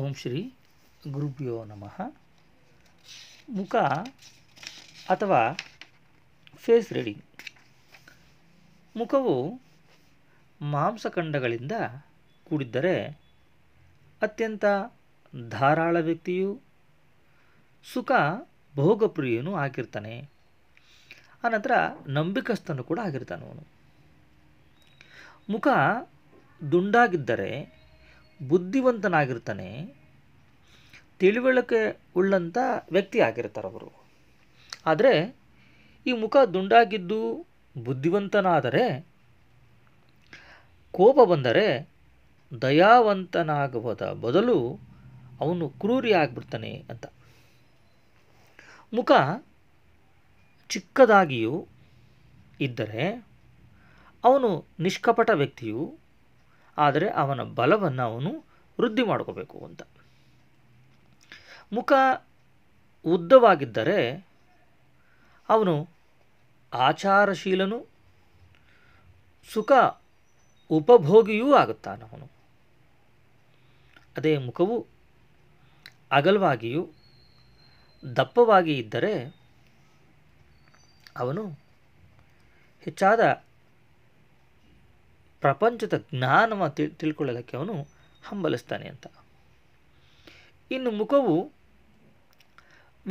ಓಂ ಶ್ರೀ ಗುರುಭ್ಯೋ ನಮಃ ಮುಖ ಅಥವಾ ಫೇಸ್ ರೀಡಿಂಗ್ ಮುಖವು ಮಾಂಸಖಂಡಗಳಿಂದ ಕೂಡಿದ್ದರೆ ಅತ್ಯಂತ ಧಾರಾಳ ವ್ಯಕ್ತಿಯು ಸುಖ ಭೋಗಪ್ರಿಯನೂ ಆಗಿರ್ತಾನೆ ಆನಂತರ ನಂಬಿಕಸ್ಥನು ಕೂಡ ಆಗಿರ್ತಾನೆ ಅವನು ಮುಖ ದುಂಡಾಗಿದ್ದರೆ ಬುದ್ಧಿವಂತನಾಗಿರ್ತಾನೆ ತಿಳಿವಳಿಕೆ ಉಳ್ಳಂಥ ವ್ಯಕ್ತಿ ಆಗಿರ್ತಾರವರು ಅವರು ಆದರೆ ಈ ಮುಖ ದುಂಡಾಗಿದ್ದು ಬುದ್ಧಿವಂತನಾದರೆ ಕೋಪ ಬಂದರೆ ದಯಾವಂತನಾಗುವುದ ಬದಲು ಅವನು ಕ್ರೂರಿ ಆಗ್ಬಿಡ್ತಾನೆ ಅಂತ ಮುಖ ಚಿಕ್ಕದಾಗಿಯೂ ಇದ್ದರೆ ಅವನು ನಿಷ್ಕಪಟ ವ್ಯಕ್ತಿಯು ಆದರೆ ಅವನ ಬಲವನ್ನು ಅವನು ವೃದ್ಧಿ ಮಾಡ್ಕೋಬೇಕು ಅಂತ ಮುಖ ಉದ್ದವಾಗಿದ್ದರೆ ಅವನು ಆಚಾರಶೀಲನು ಸುಖ ಉಪಭೋಗಿಯೂ ಆಗುತ್ತಾನೆ ಅವನು ಅದೇ ಮುಖವು ಅಗಲವಾಗಿಯೂ ದಪ್ಪವಾಗಿ ಇದ್ದರೆ ಅವನು ಹೆಚ್ಚಾದ ಪ್ರಪಂಚದ ಜ್ಞಾನವ ತಿಳ್ಕೊಳ್ಳೋದಕ್ಕೆ ಅವನು ಹಂಬಲಿಸ್ತಾನೆ ಅಂತ ಇನ್ನು ಮುಖವು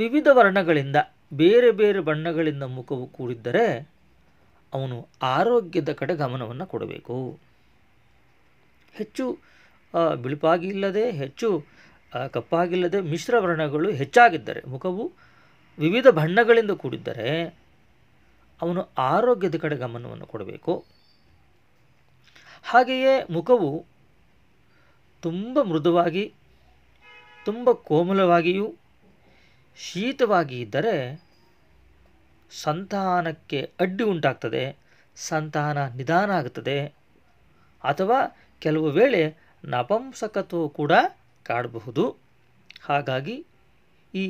ವಿವಿಧ ವರ್ಣಗಳಿಂದ ಬೇರೆ ಬೇರೆ ಬಣ್ಣಗಳಿಂದ ಮುಖವು ಕೂಡಿದ್ದರೆ ಅವನು ಆರೋಗ್ಯದ ಕಡೆ ಗಮನವನ್ನು ಕೊಡಬೇಕು ಹೆಚ್ಚು ಬಿಳುಪಾಗಿಲ್ಲದೆ ಹೆಚ್ಚು ಕಪ್ಪಾಗಿಲ್ಲದೆ ಮಿಶ್ರ ವರ್ಣಗಳು ಹೆಚ್ಚಾಗಿದ್ದರೆ ಮುಖವು ವಿವಿಧ ಬಣ್ಣಗಳಿಂದ ಕೂಡಿದ್ದರೆ ಅವನು ಆರೋಗ್ಯದ ಕಡೆ ಗಮನವನ್ನು ಕೊಡಬೇಕು ಹಾಗೆಯೇ ಮುಖವು ತುಂಬ ಮೃದುವಾಗಿ ತುಂಬ ಕೋಮಲವಾಗಿಯೂ ಶೀತವಾಗಿ ಇದ್ದರೆ ಸಂತಾನಕ್ಕೆ ಅಡ್ಡಿ ಉಂಟಾಗ್ತದೆ ಸಂತಾನ ನಿಧಾನ ಆಗುತ್ತದೆ ಅಥವಾ ಕೆಲವು ವೇಳೆ ನಪಂಸಕತ್ವ ಕೂಡ ಕಾಡಬಹುದು ಹಾಗಾಗಿ ಈ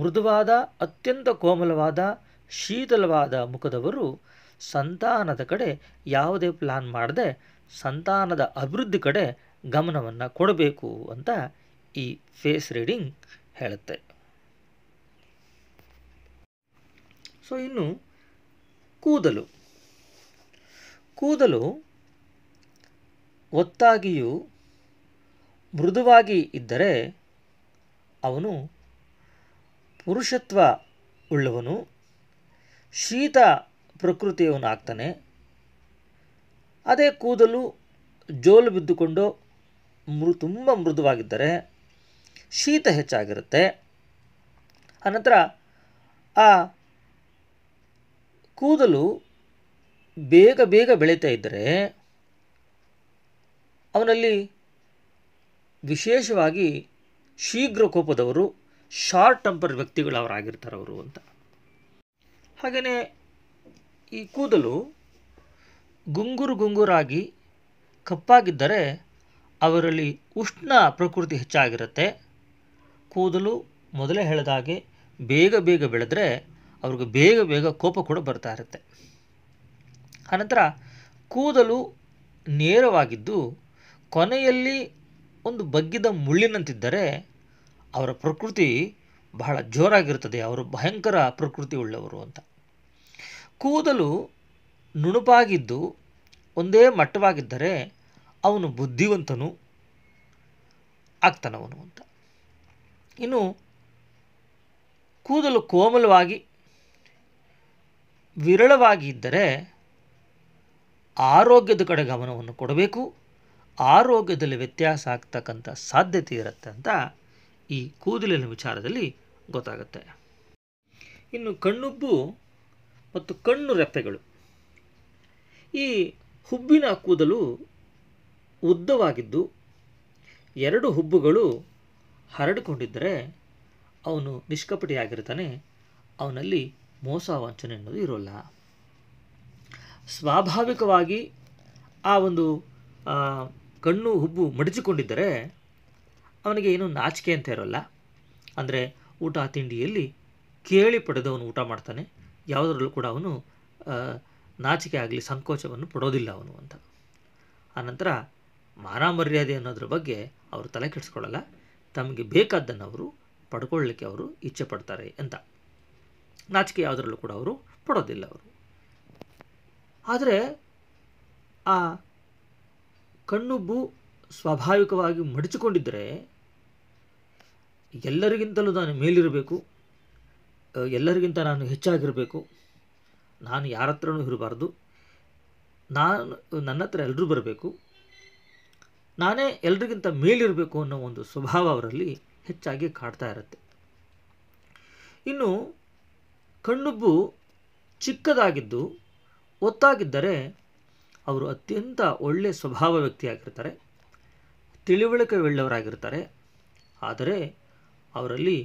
ಮೃದುವಾದ ಅತ್ಯಂತ ಕೋಮಲವಾದ ಶೀತಲವಾದ ಮುಖದವರು ಸಂತಾನದ ಕಡೆ ಯಾವುದೇ ಪ್ಲಾನ್ ಮಾಡದೆ ಸಂತಾನದ ಅಭಿವೃದ್ಧಿ ಕಡೆ ಗಮನವನ್ನು ಕೊಡಬೇಕು ಅಂತ ಈ ಫೇಸ್ ರೀಡಿಂಗ್ ಹೇಳುತ್ತೆ ಸೊ ಇನ್ನು ಕೂದಲು ಕೂದಲು ಒತ್ತಾಗಿಯೂ ಮೃದುವಾಗಿ ಇದ್ದರೆ ಅವನು ಪುರುಷತ್ವ ಉಳ್ಳವನು ಶೀತ ಪ್ರಕೃತಿಯವನು ಆಗ್ತಾನೆ ಅದೇ ಕೂದಲು ಜೋಲು ಬಿದ್ದುಕೊಂಡು ಮೃ ತುಂಬ ಮೃದುವಾಗಿದ್ದರೆ ಶೀತ ಹೆಚ್ಚಾಗಿರುತ್ತೆ ಅನಂತರ ಆ ಕೂದಲು ಬೇಗ ಬೇಗ ಬೆಳೀತಾ ಇದ್ದರೆ ಅವನಲ್ಲಿ ವಿಶೇಷವಾಗಿ ಶೀಘ್ರ ಕೋಪದವರು ಶಾರ್ಟ್ ಟೆಂಪರ್ ಅವರಾಗಿರ್ತಾರೆ ಅವರು ಅಂತ ಹಾಗೆಯೇ ಈ ಕೂದಲು ಗುಂಗುರು ಗುಂಗುರಾಗಿ ಕಪ್ಪಾಗಿದ್ದರೆ ಅವರಲ್ಲಿ ಉಷ್ಣ ಪ್ರಕೃತಿ ಹೆಚ್ಚಾಗಿರುತ್ತೆ ಕೂದಲು ಮೊದಲೇ ಹೇಳಿದಾಗೆ ಬೇಗ ಬೇಗ ಬೆಳೆದರೆ ಅವ್ರಿಗೆ ಬೇಗ ಬೇಗ ಕೋಪ ಕೂಡ ಬರ್ತಾ ಇರುತ್ತೆ ಆನಂತರ ಕೂದಲು ನೇರವಾಗಿದ್ದು ಕೊನೆಯಲ್ಲಿ ಒಂದು ಬಗ್ಗಿದ ಮುಳ್ಳಿನಂತಿದ್ದರೆ ಅವರ ಪ್ರಕೃತಿ ಬಹಳ ಜೋರಾಗಿರ್ತದೆ ಅವರು ಭಯಂಕರ ಪ್ರಕೃತಿ ಉಳ್ಳವರು ಅಂತ ಕೂದಲು ನುಣುಪಾಗಿದ್ದು ಒಂದೇ ಮಟ್ಟವಾಗಿದ್ದರೆ ಅವನು ಬುದ್ಧಿವಂತನು ಆಗ್ತಾನವನು ಅಂತ ಇನ್ನು ಕೂದಲು ಕೋಮಲವಾಗಿ ವಿರಳವಾಗಿ ಇದ್ದರೆ ಆರೋಗ್ಯದ ಕಡೆ ಗಮನವನ್ನು ಕೊಡಬೇಕು ಆರೋಗ್ಯದಲ್ಲಿ ವ್ಯತ್ಯಾಸ ಆಗ್ತಕ್ಕಂಥ ಸಾಧ್ಯತೆ ಇರುತ್ತೆ ಅಂತ ಈ ಕೂದಲಿನ ವಿಚಾರದಲ್ಲಿ ಗೊತ್ತಾಗುತ್ತೆ ಇನ್ನು ಕಣ್ಣುಬ್ಬು ಮತ್ತು ಕಣ್ಣು ರೆಪ್ಪೆಗಳು ಈ ಹುಬ್ಬಿನ ಕೂದಲು ಉದ್ದವಾಗಿದ್ದು ಎರಡು ಹುಬ್ಬುಗಳು ಹರಡಿಕೊಂಡಿದ್ದರೆ ಅವನು ನಿಷ್ಕಪಟಿಯಾಗಿರ್ತಾನೆ ಅವನಲ್ಲಿ ಮೋಸ ವಂಚನೆ ಅನ್ನೋದು ಇರೋಲ್ಲ ಸ್ವಾಭಾವಿಕವಾಗಿ ಆ ಒಂದು ಕಣ್ಣು ಹುಬ್ಬು ಮಡಚಿಕೊಂಡಿದ್ದರೆ ಅವನಿಗೆ ಏನು ನಾಚಿಕೆ ಅಂತ ಇರೋಲ್ಲ ಅಂದರೆ ಊಟ ತಿಂಡಿಯಲ್ಲಿ ಕೇಳಿ ಪಡೆದವನು ಊಟ ಮಾಡ್ತಾನೆ ಯಾವುದರಲ್ಲೂ ಕೂಡ ಅವನು ನಾಚಿಕೆ ಆಗಲಿ ಸಂಕೋಚವನ್ನು ಪಡೋದಿಲ್ಲ ಅವನು ಅಂತ ಆನಂತರ ಮಾನ ಮರ್ಯಾದೆ ಅನ್ನೋದ್ರ ಬಗ್ಗೆ ಅವರು ತಲೆ ಕೆಡಿಸ್ಕೊಳ್ಳಲ್ಲ ತಮಗೆ ಬೇಕಾದ್ದನ್ನು ಅವರು ಪಡ್ಕೊಳ್ಳಿಕ್ಕೆ ಅವರು ಇಚ್ಛೆ ಪಡ್ತಾರೆ ಅಂತ ನಾಚಿಕೆ ಯಾವುದರಲ್ಲೂ ಕೂಡ ಅವರು ಪಡೋದಿಲ್ಲ ಅವರು ಆದರೆ ಆ ಕಣ್ಣುಬ್ಬು ಸ್ವಾಭಾವಿಕವಾಗಿ ಮಡಚಿಕೊಂಡಿದ್ದರೆ ಎಲ್ಲರಿಗಿಂತಲೂ ನಾನು ಮೇಲಿರಬೇಕು ಎಲ್ಲರಿಗಿಂತ ನಾನು ಹೆಚ್ಚಾಗಿರಬೇಕು ನಾನು ಯಾರ ಹತ್ರನೂ ಇರಬಾರ್ದು ನಾನು ನನ್ನ ಹತ್ರ ಎಲ್ಲರೂ ಬರಬೇಕು ನಾನೇ ಎಲ್ರಿಗಿಂತ ಮೇಲಿರಬೇಕು ಅನ್ನೋ ಒಂದು ಸ್ವಭಾವ ಅವರಲ್ಲಿ ಹೆಚ್ಚಾಗಿ ಕಾಡ್ತಾ ಇರುತ್ತೆ ಇನ್ನು ಕಣ್ಣುಬ್ಬು ಚಿಕ್ಕದಾಗಿದ್ದು ಒತ್ತಾಗಿದ್ದರೆ ಅವರು ಅತ್ಯಂತ ಒಳ್ಳೆಯ ಸ್ವಭಾವ ವ್ಯಕ್ತಿಯಾಗಿರ್ತಾರೆ ತಿಳಿವಳಿಕೆ ತಿಳಿವಳಿಕೆಯುಳ್ಳವರಾಗಿರ್ತಾರೆ ಆದರೆ ಅವರಲ್ಲಿ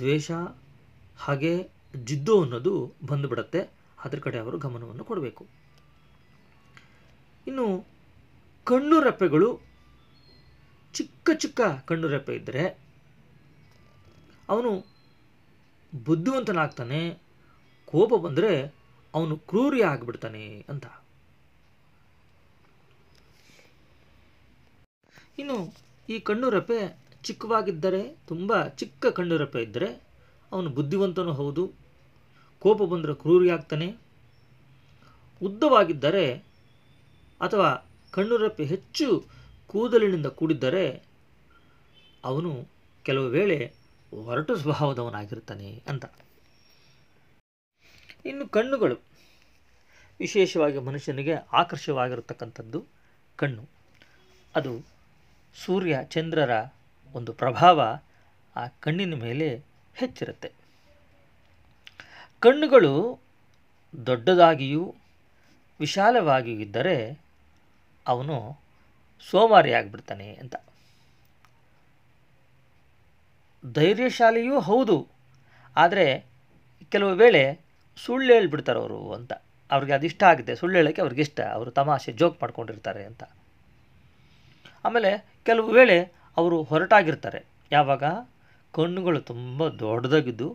ದ್ವೇಷ ಹಾಗೆ ಜಿದ್ದು ಅನ್ನೋದು ಬಂದುಬಿಡತ್ತೆ ಅದರ ಕಡೆ ಅವರು ಗಮನವನ್ನು ಕೊಡಬೇಕು ಇನ್ನು ಕಣ್ಣು ರೆಪ್ಪೆಗಳು ಚಿಕ್ಕ ಚಿಕ್ಕ ಕಣ್ಣು ರೆಪ್ಪೆ ಇದ್ದರೆ ಅವನು ಬುದ್ಧಿವಂತನಾಗ್ತಾನೆ ಕೋಪ ಬಂದರೆ ಅವನು ಕ್ರೂರಿ ಆಗಿಬಿಡ್ತಾನೆ ಅಂತ ಇನ್ನು ಈ ಕಣ್ಣು ರೆಪ್ಪೆ ಚಿಕ್ಕವಾಗಿದ್ದರೆ ತುಂಬ ಚಿಕ್ಕ ಕಣ್ಣು ರೆಪ್ಪೆ ಇದ್ದರೆ ಅವನು ಬುದ್ಧಿವಂತನೂ ಹೌದು ಕೋಪ ಬಂದರೆ ಕ್ರೂರಿಯಾಗ್ತಾನೆ ಉದ್ದವಾಗಿದ್ದರೆ ಅಥವಾ ಕಣ್ಣುರಪ್ಪಿ ಹೆಚ್ಚು ಕೂದಲಿನಿಂದ ಕೂಡಿದ್ದರೆ ಅವನು ಕೆಲವು ವೇಳೆ ಒರಟು ಸ್ವಭಾವದವನಾಗಿರ್ತಾನೆ ಅಂತ ಇನ್ನು ಕಣ್ಣುಗಳು ವಿಶೇಷವಾಗಿ ಮನುಷ್ಯನಿಗೆ ಆಕರ್ಷವಾಗಿರತಕ್ಕಂಥದ್ದು ಕಣ್ಣು ಅದು ಸೂರ್ಯ ಚಂದ್ರರ ಒಂದು ಪ್ರಭಾವ ಆ ಕಣ್ಣಿನ ಮೇಲೆ ಹೆಚ್ಚಿರುತ್ತೆ ಕಣ್ಣುಗಳು ದೊಡ್ಡದಾಗಿಯೂ ವಿಶಾಲವಾಗಿಯೂ ಇದ್ದರೆ ಅವನು ಸೋಮಾರಿ ಅಂತ ಧೈರ್ಯಶಾಲಿಯೂ ಹೌದು ಆದರೆ ಕೆಲವು ವೇಳೆ ಸುಳ್ಳು ಹೇಳ್ಬಿಡ್ತಾರೆ ಅವರು ಅಂತ ಅವ್ರಿಗೆ ಅದು ಇಷ್ಟ ಆಗುತ್ತೆ ಸುಳ್ಳು ಹೇಳೋಕ್ಕೆ ಅವ್ರಿಗೆ ಇಷ್ಟ ಅವರು ತಮಾಷೆ ಜೋಕ್ ಮಾಡ್ಕೊಂಡಿರ್ತಾರೆ ಅಂತ ಆಮೇಲೆ ಕೆಲವು ವೇಳೆ ಅವರು ಹೊರಟಾಗಿರ್ತಾರೆ ಯಾವಾಗ ಕಣ್ಣುಗಳು ತುಂಬ ದೊಡ್ಡದಾಗಿದ್ದು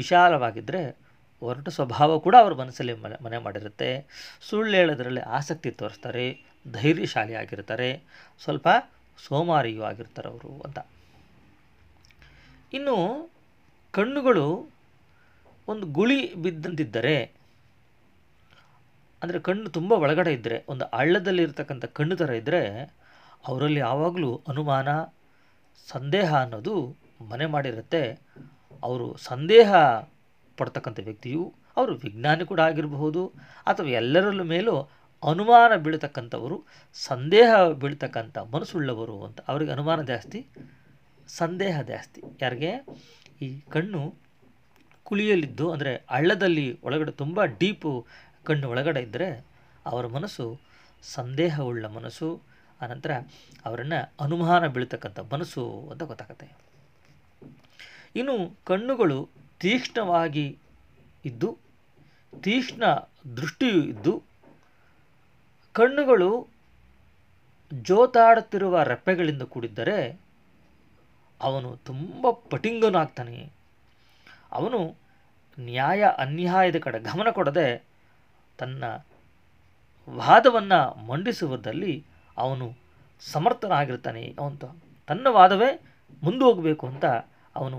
ವಿಶಾಲವಾಗಿದ್ದರೆ ಒರಟು ಸ್ವಭಾವ ಕೂಡ ಅವ್ರ ಮನಸ್ಸಲ್ಲಿ ಮನೆ ಮಾಡಿರುತ್ತೆ ಸುಳ್ಳು ಹೇಳೋದ್ರಲ್ಲಿ ಆಸಕ್ತಿ ತೋರಿಸ್ತಾರೆ ಧೈರ್ಯಶಾಲಿ ಆಗಿರ್ತಾರೆ ಸ್ವಲ್ಪ ಸೋಮಾರಿಯೂ ಆಗಿರ್ತಾರೆ ಅವರು ಅಂತ ಇನ್ನು ಕಣ್ಣುಗಳು ಒಂದು ಗುಳಿ ಬಿದ್ದಂತಿದ್ದರೆ ಅಂದರೆ ಕಣ್ಣು ತುಂಬ ಒಳಗಡೆ ಇದ್ದರೆ ಒಂದು ಹಳ್ಳದಲ್ಲಿರ್ತಕ್ಕಂಥ ಕಣ್ಣು ಥರ ಇದ್ದರೆ ಅವರಲ್ಲಿ ಯಾವಾಗಲೂ ಅನುಮಾನ ಸಂದೇಹ ಅನ್ನೋದು ಮನೆ ಮಾಡಿರುತ್ತೆ ಅವರು ಸಂದೇಹ ಪಡ್ತಕ್ಕಂಥ ವ್ಯಕ್ತಿಯು ಅವರು ವಿಜ್ಞಾನಿ ಕೂಡ ಆಗಿರಬಹುದು ಅಥವಾ ಎಲ್ಲರಲ್ಲೂ ಮೇಲೂ ಅನುಮಾನ ಬೀಳ್ತಕ್ಕಂಥವರು ಸಂದೇಹ ಬೀಳ್ತಕ್ಕಂಥ ಮನಸ್ಸುಳ್ಳವರು ಅಂತ ಅವರಿಗೆ ಅನುಮಾನ ಜಾಸ್ತಿ ಸಂದೇಹ ಜಾಸ್ತಿ ಯಾರಿಗೆ ಈ ಕಣ್ಣು ಕುಳಿಯಲ್ಲಿದ್ದು ಅಂದರೆ ಹಳ್ಳದಲ್ಲಿ ಒಳಗಡೆ ತುಂಬ ಡೀಪು ಕಣ್ಣು ಒಳಗಡೆ ಇದ್ದರೆ ಅವರ ಮನಸ್ಸು ಸಂದೇಹವುಳ್ಳ ಮನಸ್ಸು ಆನಂತರ ಅವರನ್ನು ಅನುಮಾನ ಬೀಳ್ತಕ್ಕಂಥ ಮನಸ್ಸು ಅಂತ ಗೊತ್ತಾಗುತ್ತೆ ಇನ್ನು ಕಣ್ಣುಗಳು ತೀಕ್ಷ್ಣವಾಗಿ ಇದ್ದು ತೀಕ್ಷ್ಣ ದೃಷ್ಟಿಯು ಇದ್ದು ಕಣ್ಣುಗಳು ಜೋತಾಡುತ್ತಿರುವ ರೆಪ್ಪೆಗಳಿಂದ ಕೂಡಿದ್ದರೆ ಅವನು ತುಂಬ ಪಟಿಂಗನಾಗ್ತಾನೆ ಅವನು ನ್ಯಾಯ ಅನ್ಯಾಯದ ಕಡೆ ಗಮನ ಕೊಡದೆ ತನ್ನ ವಾದವನ್ನು ಮಂಡಿಸುವುದರಲ್ಲಿ ಅವನು ಸಮರ್ಥನಾಗಿರ್ತಾನೆ ಅವಂತ ತನ್ನ ವಾದವೇ ಮುಂದೋಗಬೇಕು ಅಂತ ಅವನು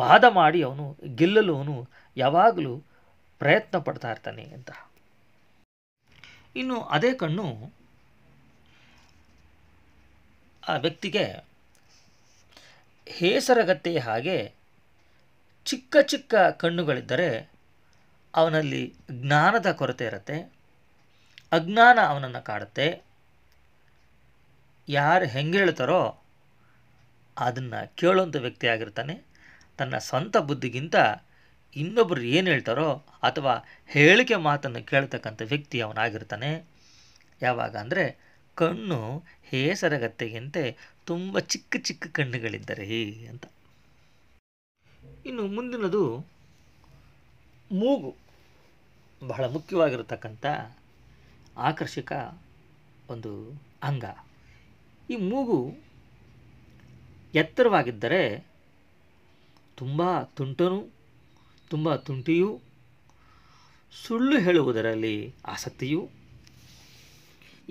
ವಾದ ಮಾಡಿ ಅವನು ಗೆಲ್ಲಲು ಅವನು ಯಾವಾಗಲೂ ಪ್ರಯತ್ನ ಪಡ್ತಾ ಇರ್ತಾನೆ ಅಂತ ಇನ್ನು ಅದೇ ಕಣ್ಣು ಆ ವ್ಯಕ್ತಿಗೆ ಹೇಸರಗತ್ತೆಯ ಹಾಗೆ ಚಿಕ್ಕ ಚಿಕ್ಕ ಕಣ್ಣುಗಳಿದ್ದರೆ ಅವನಲ್ಲಿ ಜ್ಞಾನದ ಕೊರತೆ ಇರುತ್ತೆ ಅಜ್ಞಾನ ಅವನನ್ನು ಕಾಡುತ್ತೆ ಯಾರು ಹೆಂಗೆ ಹೇಳ್ತಾರೋ ಅದನ್ನು ಕೇಳುವಂಥ ವ್ಯಕ್ತಿ ಆಗಿರ್ತಾನೆ ತನ್ನ ಸ್ವಂತ ಬುದ್ಧಿಗಿಂತ ಇನ್ನೊಬ್ಬರು ಏನು ಹೇಳ್ತಾರೋ ಅಥವಾ ಹೇಳಿಕೆ ಮಾತನ್ನು ಕೇಳ್ತಕ್ಕಂಥ ವ್ಯಕ್ತಿ ಅವನಾಗಿರ್ತಾನೆ ಯಾವಾಗ ಅಂದರೆ ಕಣ್ಣು ಹೇಸರಗತ್ತೆಗಿಂತೆ ತುಂಬ ಚಿಕ್ಕ ಚಿಕ್ಕ ಕಣ್ಣುಗಳಿದ್ದರೆ ಅಂತ ಇನ್ನು ಮುಂದಿನದು ಮೂಗು ಬಹಳ ಮುಖ್ಯವಾಗಿರತಕ್ಕಂಥ ಆಕರ್ಷಕ ಒಂದು ಅಂಗ ಈ ಮೂಗು ಎತ್ತರವಾಗಿದ್ದರೆ ತುಂಬ ತುಂಟನು ತುಂಬ ತುಂಟಿಯೂ ಸುಳ್ಳು ಹೇಳುವುದರಲ್ಲಿ ಆಸಕ್ತಿಯು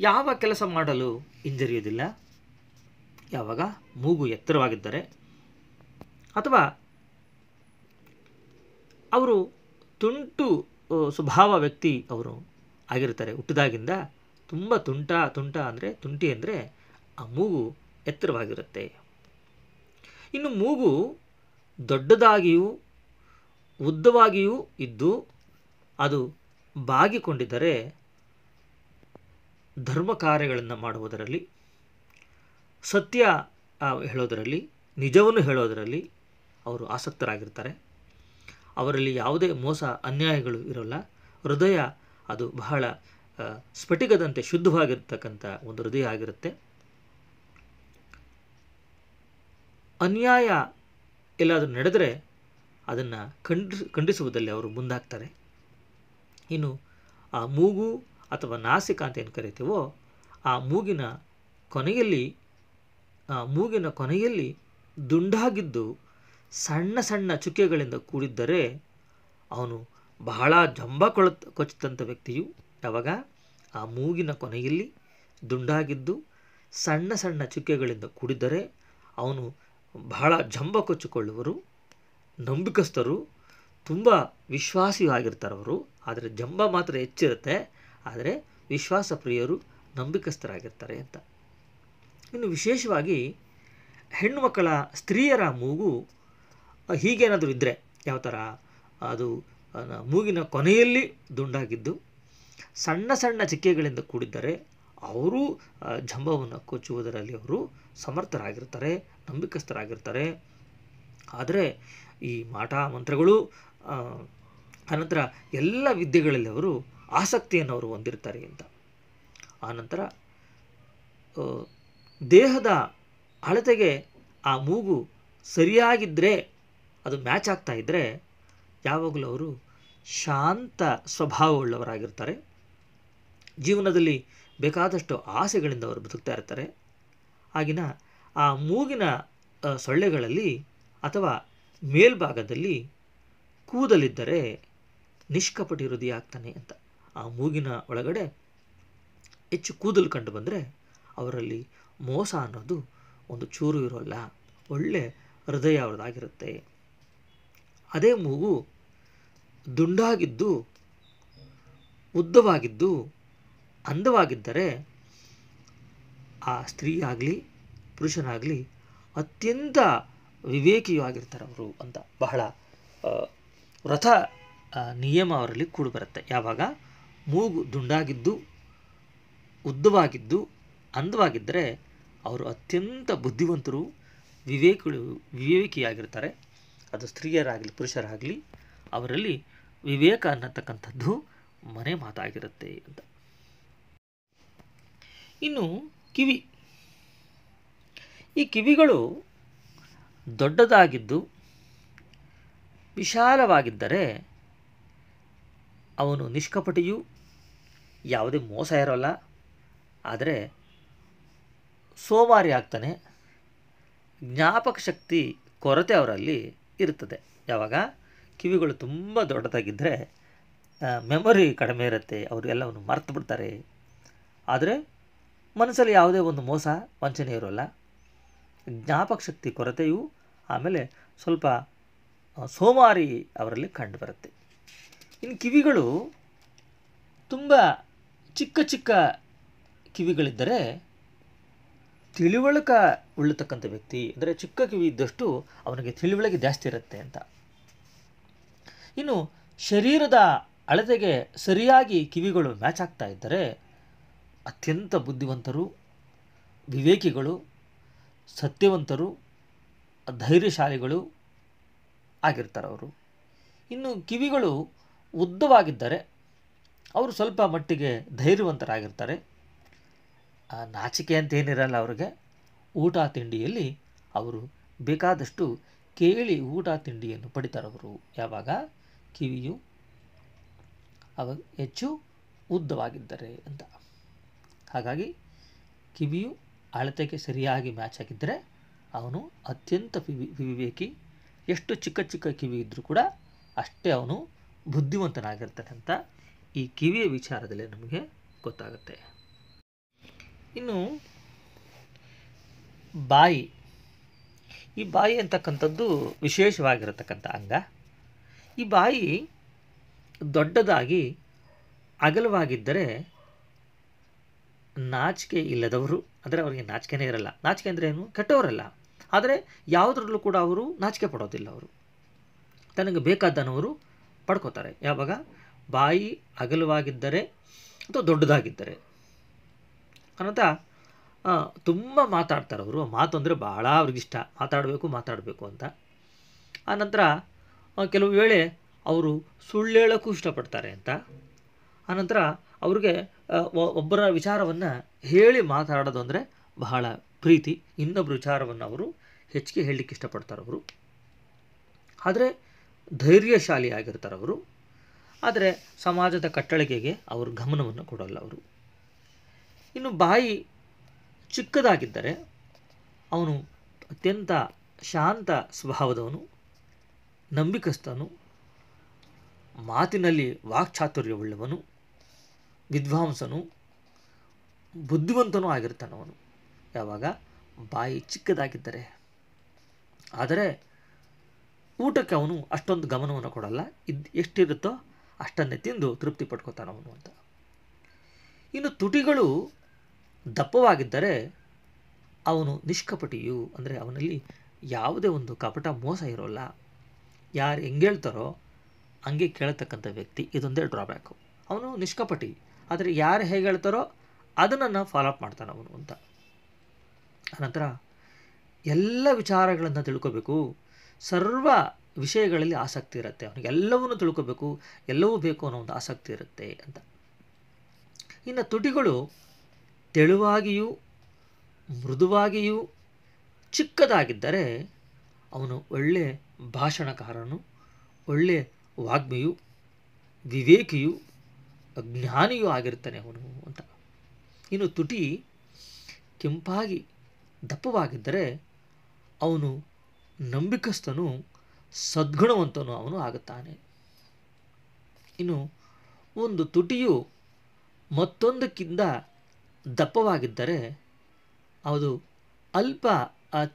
ಯಾವ ಕೆಲಸ ಮಾಡಲು ಹಿಂಜರಿಯುವುದಿಲ್ಲ ಯಾವಾಗ ಮೂಗು ಎತ್ತರವಾಗಿದ್ದರೆ ಅಥವಾ ಅವರು ತುಂಟು ಸ್ವಭಾವ ವ್ಯಕ್ತಿ ಅವರು ಆಗಿರ್ತಾರೆ ಹುಟ್ಟಿದಾಗಿಂದ ತುಂಬ ತುಂಟ ತುಂಟ ಅಂದರೆ ತುಂಟಿ ಅಂದರೆ ಆ ಮೂಗು ಎತ್ತರವಾಗಿರುತ್ತೆ ಇನ್ನು ಮೂಗು ದೊಡ್ಡದಾಗಿಯೂ ಉದ್ದವಾಗಿಯೂ ಇದ್ದು ಅದು ಬಾಗಿಕೊಂಡಿದ್ದರೆ ಧರ್ಮ ಕಾರ್ಯಗಳನ್ನು ಮಾಡುವುದರಲ್ಲಿ ಸತ್ಯ ಹೇಳೋದರಲ್ಲಿ ನಿಜವನ್ನು ಹೇಳೋದರಲ್ಲಿ ಅವರು ಆಸಕ್ತರಾಗಿರ್ತಾರೆ ಅವರಲ್ಲಿ ಯಾವುದೇ ಮೋಸ ಅನ್ಯಾಯಗಳು ಇರೋಲ್ಲ ಹೃದಯ ಅದು ಬಹಳ ಸ್ಫಟಿಕದಂತೆ ಶುದ್ಧವಾಗಿರ್ತಕ್ಕಂಥ ಒಂದು ಹೃದಯ ಆಗಿರುತ್ತೆ ಅನ್ಯಾಯ ಎಲ್ಲಾದರೂ ನಡೆದರೆ ಅದನ್ನು ಖಂಡಿಸ್ ಖಂಡಿಸುವುದಲ್ಲಿ ಅವರು ಮುಂದಾಗ್ತಾರೆ ಇನ್ನು ಆ ಮೂಗು ಅಥವಾ ನಾಸಿಕ ಅಂತ ಏನು ಕರಿತೀವೋ ಆ ಮೂಗಿನ ಕೊನೆಯಲ್ಲಿ ಆ ಮೂಗಿನ ಕೊನೆಯಲ್ಲಿ ದುಂಡಾಗಿದ್ದು ಸಣ್ಣ ಸಣ್ಣ ಚುಕ್ಕೆಗಳಿಂದ ಕೂಡಿದ್ದರೆ ಅವನು ಬಹಳ ಜಂಬ ಕೊಳ ಕೊಚ್ಚಿದಂಥ ವ್ಯಕ್ತಿಯು ಯಾವಾಗ ಆ ಮೂಗಿನ ಕೊನೆಯಲ್ಲಿ ದುಂಡಾಗಿದ್ದು ಸಣ್ಣ ಸಣ್ಣ ಚುಕ್ಕೆಗಳಿಂದ ಕೂಡಿದ್ದರೆ ಅವನು ಬಹಳ ಜಂಬ ಕೊಚ್ಚಿಕೊಳ್ಳುವರು ನಂಬಿಕಸ್ಥರು ತುಂಬ ವಿಶ್ವಾಸಿಯಾಗಿರ್ತಾರವರು ಆದರೆ ಜಂಬ ಮಾತ್ರ ಹೆಚ್ಚಿರುತ್ತೆ ಆದರೆ ವಿಶ್ವಾಸ ಪ್ರಿಯರು ನಂಬಿಕಸ್ಥರಾಗಿರ್ತಾರೆ ಅಂತ ಇನ್ನು ವಿಶೇಷವಾಗಿ ಮಕ್ಕಳ ಸ್ತ್ರೀಯರ ಮೂಗು ಹೀಗೇನಾದರೂ ಇದ್ದರೆ ಯಾವ ಥರ ಅದು ಮೂಗಿನ ಕೊನೆಯಲ್ಲಿ ದುಂಡಾಗಿದ್ದು ಸಣ್ಣ ಸಣ್ಣ ಚಿಕ್ಕೆಗಳಿಂದ ಕೂಡಿದ್ದರೆ ಅವರು ಜಂಬವನ್ನು ಕೊಚ್ಚುವುದರಲ್ಲಿ ಅವರು ಸಮರ್ಥರಾಗಿರ್ತಾರೆ ನಂಬಿಕಸ್ಥರಾಗಿರ್ತಾರೆ ಆದರೆ ಈ ಮಾಟ ಮಂತ್ರಗಳು ಆನಂತರ ಎಲ್ಲ ವಿದ್ಯೆಗಳಲ್ಲಿ ಅವರು ಆಸಕ್ತಿಯನ್ನು ಅವರು ಹೊಂದಿರ್ತಾರೆ ಅಂತ ಆನಂತರ ದೇಹದ ಅಳತೆಗೆ ಆ ಮೂಗು ಸರಿಯಾಗಿದ್ದರೆ ಅದು ಮ್ಯಾಚ್ ಆಗ್ತಾ ಇದ್ದರೆ ಯಾವಾಗಲೂ ಅವರು ಶಾಂತ ಸ್ವಭಾವವುಳ್ಳವರಾಗಿರ್ತಾರೆ ಜೀವನದಲ್ಲಿ ಬೇಕಾದಷ್ಟು ಆಸೆಗಳಿಂದ ಅವರು ಬದುಕ್ತಾ ಇರ್ತಾರೆ ಆಗಿನ ಆ ಮೂಗಿನ ಸೊಳ್ಳೆಗಳಲ್ಲಿ ಅಥವಾ ಮೇಲ್ಭಾಗದಲ್ಲಿ ಕೂದಲಿದ್ದರೆ ನಿಷ್ಕಪಟಿ ಹೃದಯ ಆಗ್ತಾನೆ ಅಂತ ಆ ಮೂಗಿನ ಒಳಗಡೆ ಹೆಚ್ಚು ಕೂದಲು ಕಂಡು ಬಂದರೆ ಅವರಲ್ಲಿ ಮೋಸ ಅನ್ನೋದು ಒಂದು ಚೂರು ಇರೋಲ್ಲ ಒಳ್ಳೆ ಹೃದಯ ಅವ್ರದ್ದಾಗಿರುತ್ತೆ ಅದೇ ಮೂಗು ದುಂಡಾಗಿದ್ದು ಉದ್ದವಾಗಿದ್ದು ಅಂದವಾಗಿದ್ದರೆ ಆ ಸ್ತ್ರೀಯಾಗಲಿ ಆಗಲಿ ಪುರುಷನಾಗಲಿ ಅತ್ಯಂತ ವಿವೇಕಿಯಾಗಿರ್ತಾರೆ ಅವರು ಅಂತ ಬಹಳ ವ್ರತ ನಿಯಮ ಅವರಲ್ಲಿ ಬರುತ್ತೆ ಯಾವಾಗ ಮೂಗು ದುಂಡಾಗಿದ್ದು ಉದ್ದವಾಗಿದ್ದು ಅಂದವಾಗಿದ್ದರೆ ಅವರು ಅತ್ಯಂತ ಬುದ್ಧಿವಂತರು ವಿವೇಕಗಳು ವಿವೇಕಿಯಾಗಿರ್ತಾರೆ ಅದು ಸ್ತ್ರೀಯರಾಗಲಿ ಪುರುಷರಾಗಲಿ ಅವರಲ್ಲಿ ವಿವೇಕ ಅನ್ನತಕ್ಕಂಥದ್ದು ಮನೆ ಮಾತಾಗಿರುತ್ತೆ ಅಂತ ಇನ್ನು ಕಿವಿ ಈ ಕಿವಿಗಳು ದೊಡ್ಡದಾಗಿದ್ದು ವಿಶಾಲವಾಗಿದ್ದರೆ ಅವನು ನಿಷ್ಕಪಟಿಯು ಯಾವುದೇ ಮೋಸ ಇರೋಲ್ಲ ಆದರೆ ಸೋಮಾರಿ ಆಗ್ತಾನೆ ಜ್ಞಾಪಕ ಶಕ್ತಿ ಕೊರತೆ ಅವರಲ್ಲಿ ಇರುತ್ತದೆ ಯಾವಾಗ ಕಿವಿಗಳು ತುಂಬ ದೊಡ್ಡದಾಗಿದ್ದರೆ ಮೆಮೊರಿ ಕಡಿಮೆ ಇರುತ್ತೆ ಅವರು ಎಲ್ಲವನ್ನು ಮರ್ತು ಬಿಡ್ತಾರೆ ಆದರೆ ಮನಸ್ಸಲ್ಲಿ ಯಾವುದೇ ಒಂದು ಮೋಸ ವಂಚನೆ ಇರೋಲ್ಲ ಜ್ಞಾಪಕ ಶಕ್ತಿ ಕೊರತೆಯು ಆಮೇಲೆ ಸ್ವಲ್ಪ ಸೋಮಾರಿ ಅವರಲ್ಲಿ ಕಂಡುಬರುತ್ತೆ ಇನ್ನು ಕಿವಿಗಳು ತುಂಬ ಚಿಕ್ಕ ಚಿಕ್ಕ ಕಿವಿಗಳಿದ್ದರೆ ತಿಳಿವಳಿಕ ಉಳ್ಳತಕ್ಕಂಥ ವ್ಯಕ್ತಿ ಅಂದರೆ ಚಿಕ್ಕ ಕಿವಿ ಇದ್ದಷ್ಟು ಅವನಿಗೆ ತಿಳಿವಳಿಕೆ ಜಾಸ್ತಿ ಇರುತ್ತೆ ಅಂತ ಇನ್ನು ಶರೀರದ ಅಳತೆಗೆ ಸರಿಯಾಗಿ ಕಿವಿಗಳು ಮ್ಯಾಚ್ ಆಗ್ತಾ ಇದ್ದರೆ ಅತ್ಯಂತ ಬುದ್ಧಿವಂತರು ವಿವೇಕಿಗಳು ಸತ್ಯವಂತರು ಧೈರ್ಯಶಾಲಿಗಳು ಆಗಿರ್ತಾರೆ ಅವರು ಇನ್ನು ಕಿವಿಗಳು ಉದ್ದವಾಗಿದ್ದರೆ ಅವರು ಸ್ವಲ್ಪ ಮಟ್ಟಿಗೆ ಧೈರ್ಯವಂತರಾಗಿರ್ತಾರೆ ನಾಚಿಕೆ ಅಂತ ಏನಿರಲ್ಲ ಅವರಿಗೆ ಊಟ ತಿಂಡಿಯಲ್ಲಿ ಅವರು ಬೇಕಾದಷ್ಟು ಕೇಳಿ ಊಟ ತಿಂಡಿಯನ್ನು ಪಡಿತಾರವರು ಯಾವಾಗ ಕಿವಿಯು ಅವಾಗ ಹೆಚ್ಚು ಉದ್ದವಾಗಿದ್ದಾರೆ ಅಂತ ಹಾಗಾಗಿ ಕಿವಿಯು ಅಳತೆಗೆ ಸರಿಯಾಗಿ ಮ್ಯಾಚ್ ಆಗಿದ್ದರೆ ಅವನು ಅತ್ಯಂತ ವಿವೇಕಿ ಎಷ್ಟು ಚಿಕ್ಕ ಚಿಕ್ಕ ಕಿವಿ ಇದ್ದರೂ ಕೂಡ ಅಷ್ಟೇ ಅವನು ಬುದ್ಧಿವಂತನಾಗಿರ್ತಾನೆ ಅಂತ ಈ ಕಿವಿಯ ವಿಚಾರದಲ್ಲಿ ನಮಗೆ ಗೊತ್ತಾಗುತ್ತೆ ಇನ್ನು ಬಾಯಿ ಈ ಬಾಯಿ ಅಂತಕ್ಕಂಥದ್ದು ವಿಶೇಷವಾಗಿರತಕ್ಕಂಥ ಅಂಗ ಈ ಬಾಯಿ ದೊಡ್ಡದಾಗಿ ಅಗಲವಾಗಿದ್ದರೆ ನಾಚಿಕೆ ಇಲ್ಲದವರು ಅಂದರೆ ಅವರಿಗೆ ನಾಚಿಕೆನೇ ಇರಲ್ಲ ನಾಚಿಕೆ ಅಂದರೆ ಏನು ಕೆಟ್ಟವರಲ್ಲ ಆದರೆ ಯಾವುದರಲ್ಲೂ ಕೂಡ ಅವರು ನಾಚಿಕೆ ಪಡೋದಿಲ್ಲ ಅವರು ತನಗೆ ಅವರು ಪಡ್ಕೋತಾರೆ ಯಾವಾಗ ಬಾಯಿ ಅಗಲವಾಗಿದ್ದರೆ ಅಥವಾ ದೊಡ್ಡದಾಗಿದ್ದರೆ ಅನ್ನೋಂಥ ತುಂಬ ಮಾತಾಡ್ತಾರೆ ಅವರು ಮಾತು ಅಂದರೆ ಭಾಳ ಅವ್ರಿಗಿಷ್ಟ ಮಾತಾಡಬೇಕು ಮಾತಾಡಬೇಕು ಅಂತ ಆನಂತರ ಕೆಲವು ವೇಳೆ ಅವರು ಸುಳ್ಳು ಹೇಳೋಕ್ಕೂ ಇಷ್ಟಪಡ್ತಾರೆ ಅಂತ ಆನಂತರ ಅವ್ರಿಗೆ ಒಬ್ಬರ ವಿಚಾರವನ್ನು ಹೇಳಿ ಮಾತಾಡೋದು ಅಂದರೆ ಬಹಳ ಪ್ರೀತಿ ಇನ್ನೊಬ್ಬರ ವಿಚಾರವನ್ನು ಅವರು ಹೆಚ್ಚಿಗೆ ಹೇಳಲಿಕ್ಕೆ ಇಷ್ಟಪಡ್ತಾರೆ ಅವರು ಆದರೆ ಧೈರ್ಯಶಾಲಿ ಆಗಿರ್ತಾರೆ ಅವರು ಆದರೆ ಸಮಾಜದ ಕಟ್ಟಳಿಕೆಗೆ ಅವರು ಗಮನವನ್ನು ಕೊಡಲ್ಲ ಅವರು ಇನ್ನು ಬಾಯಿ ಚಿಕ್ಕದಾಗಿದ್ದರೆ ಅವನು ಅತ್ಯಂತ ಶಾಂತ ಸ್ವಭಾವದವನು ನಂಬಿಕಸ್ಥನು ಮಾತಿನಲ್ಲಿ ವಾಕ್ಚಾತುರ್ಯವುಳ್ಳವನು ವಿದ್ವಾಂಸನು ಬುದ್ಧಿವಂತನೂ ಆಗಿರ್ತಾನೆ ಅವನು ಯಾವಾಗ ಬಾಯಿ ಚಿಕ್ಕದಾಗಿದ್ದರೆ ಆದರೆ ಊಟಕ್ಕೆ ಅವನು ಅಷ್ಟೊಂದು ಗಮನವನ್ನು ಕೊಡಲ್ಲ ಇದು ಎಷ್ಟಿರುತ್ತೋ ಅಷ್ಟನ್ನೇ ತಿಂದು ತೃಪ್ತಿ ಪಡ್ಕೋತಾನೆ ಅವನು ಅಂತ ಇನ್ನು ತುಟಿಗಳು ದಪ್ಪವಾಗಿದ್ದರೆ ಅವನು ನಿಷ್ಕಪಟಿಯು ಅಂದರೆ ಅವನಲ್ಲಿ ಯಾವುದೇ ಒಂದು ಕಪಟ ಮೋಸ ಇರೋಲ್ಲ ಯಾರು ಹೆಂಗೇಳ್ತಾರೋ ಹಂಗೆ ಕೇಳತಕ್ಕಂಥ ವ್ಯಕ್ತಿ ಇದೊಂದೇ ಡ್ರಾಬ್ಯಾಕು ಅವನು ನಿಷ್ಕಪಟಿ ಆದರೆ ಯಾರು ಹೇಗೆ ಹೇಳ್ತಾರೋ ಅದನ್ನು ನಾನು ಫಾಲೋಅಪ್ ಮಾಡ್ತಾನೆ ಅವನು ಅಂತ ಅನಂತರ ಎಲ್ಲ ವಿಚಾರಗಳನ್ನು ತಿಳ್ಕೋಬೇಕು ಸರ್ವ ವಿಷಯಗಳಲ್ಲಿ ಆಸಕ್ತಿ ಇರುತ್ತೆ ಅವನಿಗೆ ಎಲ್ಲವನ್ನು ತಿಳ್ಕೋಬೇಕು ಎಲ್ಲವೂ ಬೇಕು ಅನ್ನೋ ಒಂದು ಆಸಕ್ತಿ ಇರುತ್ತೆ ಅಂತ ಇನ್ನು ತುಟಿಗಳು ತೆಳುವಾಗಿಯೂ ಮೃದುವಾಗಿಯೂ ಚಿಕ್ಕದಾಗಿದ್ದರೆ ಅವನು ಒಳ್ಳೆ ಭಾಷಣಕಾರನು ಒಳ್ಳೆ ವಾಗ್ಮಿಯು ವಿವೇಕಿಯು ಅಜ್ಞಾನಿಯೂ ಆಗಿರ್ತಾನೆ ಅವನು ಅಂತ ಇನ್ನು ತುಟಿ ಕೆಂಪಾಗಿ ದಪ್ಪವಾಗಿದ್ದರೆ ಅವನು ನಂಬಿಕಸ್ಥನು ಸದ್ಗುಣವಂತನು ಅವನು ಆಗುತ್ತಾನೆ ಇನ್ನು ಒಂದು ತುಟಿಯು ಮತ್ತೊಂದಕ್ಕಿಂತ ದಪ್ಪವಾಗಿದ್ದರೆ ಅದು ಅಲ್ಪ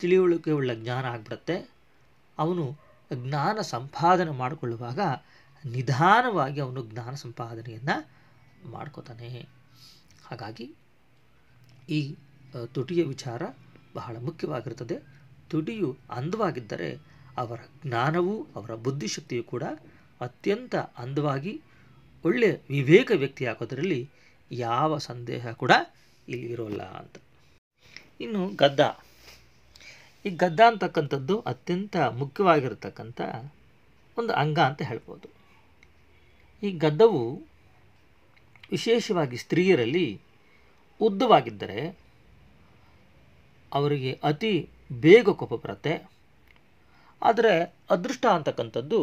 ತಿಳಿವಳಿಕೆ ಉಳ್ಳ ಜ್ಞಾನ ಆಗಿಬಿಡುತ್ತೆ ಅವನು ಜ್ಞಾನ ಸಂಪಾದನೆ ಮಾಡಿಕೊಳ್ಳುವಾಗ ನಿಧಾನವಾಗಿ ಅವನು ಜ್ಞಾನ ಸಂಪಾದನೆಯನ್ನು ಮಾಡ್ಕೋತಾನೆ ಹಾಗಾಗಿ ಈ ತುಟಿಯ ವಿಚಾರ ಬಹಳ ಮುಖ್ಯವಾಗಿರುತ್ತದೆ ತುಟಿಯು ಅಂದವಾಗಿದ್ದರೆ ಅವರ ಜ್ಞಾನವು ಅವರ ಬುದ್ಧಿಶಕ್ತಿಯು ಕೂಡ ಅತ್ಯಂತ ಅಂದವಾಗಿ ಒಳ್ಳೆಯ ವಿವೇಕ ವ್ಯಕ್ತಿಯಾಗೋದರಲ್ಲಿ ಯಾವ ಸಂದೇಹ ಕೂಡ ಇಲ್ಲಿ ಇರೋಲ್ಲ ಅಂತ ಇನ್ನು ಗದ್ದ ಈ ಗದ್ದ ಅಂತಕ್ಕಂಥದ್ದು ಅತ್ಯಂತ ಮುಖ್ಯವಾಗಿರತಕ್ಕಂಥ ಒಂದು ಅಂಗ ಅಂತ ಹೇಳ್ಬೋದು ಈ ಗದ್ದವು ವಿಶೇಷವಾಗಿ ಸ್ತ್ರೀಯರಲ್ಲಿ ಉದ್ದವಾಗಿದ್ದರೆ ಅವರಿಗೆ ಅತಿ ಬೇಗ ಕೋಪ ಬರುತ್ತೆ ಆದರೆ ಅದೃಷ್ಟ ಅಂತಕ್ಕಂಥದ್ದು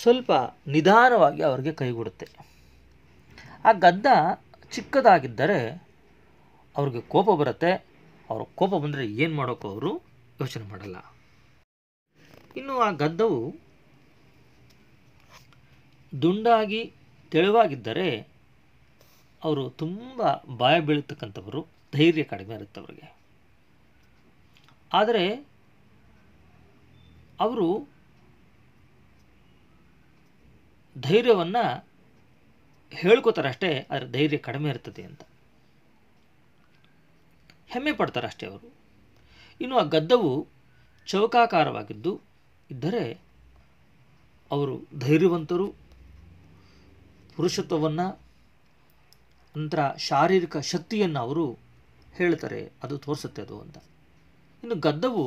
ಸ್ವಲ್ಪ ನಿಧಾನವಾಗಿ ಅವರಿಗೆ ಕೈಗೂಡುತ್ತೆ ಆ ಗದ್ದ ಚಿಕ್ಕದಾಗಿದ್ದರೆ ಅವ್ರಿಗೆ ಕೋಪ ಬರುತ್ತೆ ಅವ್ರ ಕೋಪ ಬಂದರೆ ಏನು ಮಾಡೋಕ್ಕೂ ಅವರು ಯೋಚನೆ ಮಾಡಲ್ಲ ಇನ್ನು ಆ ಗದ್ದವು ದುಂಡಾಗಿ ತೆಳುವಾಗಿದ್ದರೆ ಅವರು ತುಂಬ ಬಾಯ ಬೀಳತಕ್ಕಂಥವರು ಧೈರ್ಯ ಕಡಿಮೆ ಇರುತ್ತೆ ಅವರಿಗೆ ಆದರೆ ಅವರು ಧೈರ್ಯವನ್ನು ಹೇಳ್ಕೋತಾರೆ ಅಷ್ಟೇ ಅದರ ಧೈರ್ಯ ಕಡಿಮೆ ಇರ್ತದೆ ಅಂತ ಹೆಮ್ಮೆ ಪಡ್ತಾರೆ ಅಷ್ಟೇ ಅವರು ಇನ್ನು ಆ ಗದ್ದವು ಚೌಕಾಕಾರವಾಗಿದ್ದು ಇದ್ದರೆ ಅವರು ಧೈರ್ಯವಂತರು ಪುರುಷತ್ವವನ್ನು ನಂತರ ಶಾರೀರಿಕ ಶಕ್ತಿಯನ್ನು ಅವರು ಹೇಳ್ತಾರೆ ಅದು ತೋರಿಸುತ್ತೆ ಅದು ಅಂತ ಇನ್ನು ಗದ್ದವು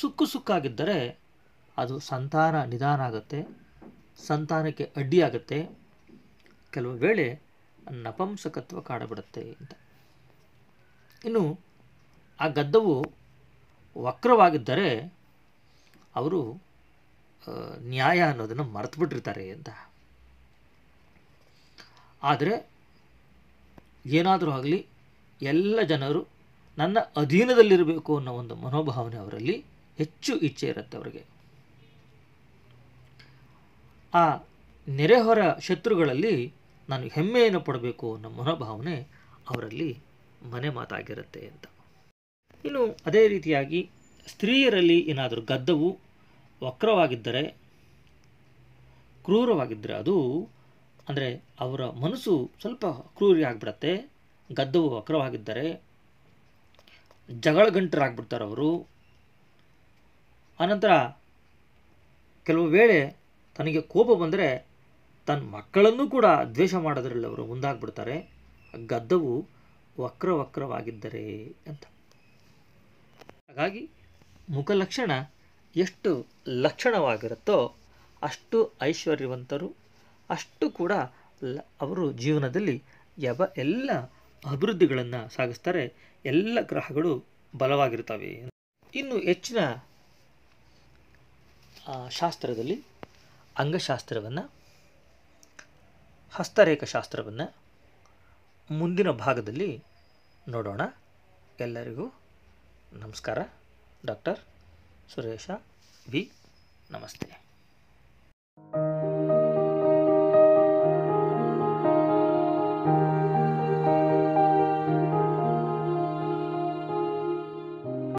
ಸುಕ್ಕು ಸುಕ್ಕಾಗಿದ್ದರೆ ಅದು ಸಂತಾನ ನಿಧಾನ ಆಗುತ್ತೆ ಸಂತಾನಕ್ಕೆ ಅಡ್ಡಿಯಾಗುತ್ತೆ ಕೆಲವು ವೇಳೆ ನಪಂಸಕತ್ವ ಕಾಡಬಿಡುತ್ತೆ ಅಂತ ಇನ್ನು ಆ ಗದ್ದವು ವಕ್ರವಾಗಿದ್ದರೆ ಅವರು ನ್ಯಾಯ ಅನ್ನೋದನ್ನು ಮರೆತುಬಿಟ್ಟಿರ್ತಾರೆ ಅಂತ ಆದರೆ ಏನಾದರೂ ಆಗಲಿ ಎಲ್ಲ ಜನರು ನನ್ನ ಅಧೀನದಲ್ಲಿರಬೇಕು ಅನ್ನೋ ಒಂದು ಮನೋಭಾವನೆ ಅವರಲ್ಲಿ ಹೆಚ್ಚು ಇಚ್ಛೆ ಇರುತ್ತೆ ಅವರಿಗೆ ಆ ನೆರೆಹೊರ ಶತ್ರುಗಳಲ್ಲಿ ನಾನು ಹೆಮ್ಮೆಯನ್ನು ಪಡಬೇಕು ಅನ್ನೋ ಮನೋಭಾವನೆ ಅವರಲ್ಲಿ ಮನೆ ಮಾತಾಗಿರುತ್ತೆ ಅಂತ ಇನ್ನು ಅದೇ ರೀತಿಯಾಗಿ ಸ್ತ್ರೀಯರಲ್ಲಿ ಏನಾದರೂ ಗದ್ದವು ವಕ್ರವಾಗಿದ್ದರೆ ಕ್ರೂರವಾಗಿದ್ದರೆ ಅದು ಅಂದರೆ ಅವರ ಮನಸ್ಸು ಸ್ವಲ್ಪ ಕ್ರೂರಿ ಆಗಿಬಿಡತ್ತೆ ಗದ್ದವು ವಕ್ರವಾಗಿದ್ದರೆ ಜಗಳ ಗಂಟರಾಗ್ಬಿಡ್ತಾರೆ ಅವರು ಆನಂತರ ಕೆಲವು ವೇಳೆ ತನಗೆ ಕೋಪ ಬಂದರೆ ತನ್ನ ಮಕ್ಕಳನ್ನು ಕೂಡ ದ್ವೇಷ ಮಾಡೋದ್ರಲ್ಲಿ ಅವರು ಮುಂದಾಗ್ಬಿಡ್ತಾರೆ ಗದ್ದವು ವಕ್ರ ವಕ್ರವಾಗಿದ್ದರೆ ಅಂತ ಹಾಗಾಗಿ ಮುಖಲಕ್ಷಣ ಎಷ್ಟು ಲಕ್ಷಣವಾಗಿರುತ್ತೋ ಅಷ್ಟು ಐಶ್ವರ್ಯವಂತರು ಅಷ್ಟು ಕೂಡ ಅವರು ಜೀವನದಲ್ಲಿ ಯಾವ ಎಲ್ಲ ಅಭಿವೃದ್ಧಿಗಳನ್ನು ಸಾಗಿಸ್ತಾರೆ ಎಲ್ಲ ಗ್ರಹಗಳು ಬಲವಾಗಿರ್ತವೆ ಇನ್ನು ಹೆಚ್ಚಿನ ಶಾಸ್ತ್ರದಲ್ಲಿ ಅಂಗಶಾಸ್ತ್ರವನ್ನು ಶಾಸ್ತ್ರವನ್ನು ಮುಂದಿನ ಭಾಗದಲ್ಲಿ ನೋಡೋಣ ಎಲ್ಲರಿಗೂ ನಮಸ್ಕಾರ ಡಾಕ್ಟರ್ ಸುರೇಶ ವಿ ನಮಸ್ತೆ